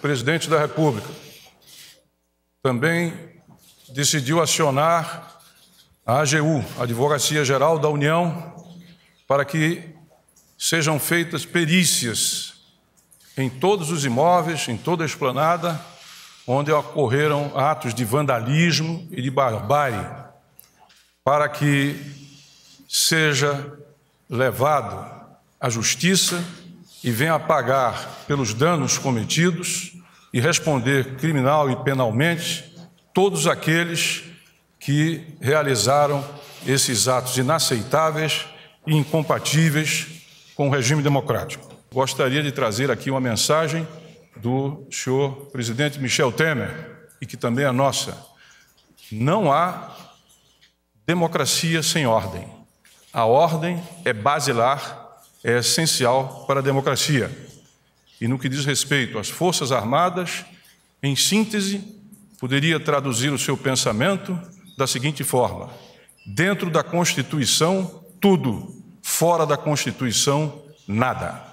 presidente da República também decidiu acionar a AGU, a Advocacia Geral da União, para que sejam feitas perícias em todos os imóveis, em toda a esplanada, onde ocorreram atos de vandalismo e de barbárie, para que seja levado à justiça e venha pagar pelos danos cometidos e responder criminal e penalmente todos aqueles que realizaram esses atos inaceitáveis e incompatíveis com o regime democrático. Gostaria de trazer aqui uma mensagem do senhor presidente Michel Temer e que também é nossa. Não há democracia sem ordem. A ordem é basilar é essencial para a democracia. E no que diz respeito às Forças Armadas, em síntese, poderia traduzir o seu pensamento da seguinte forma: dentro da Constituição, tudo, fora da Constituição, nada.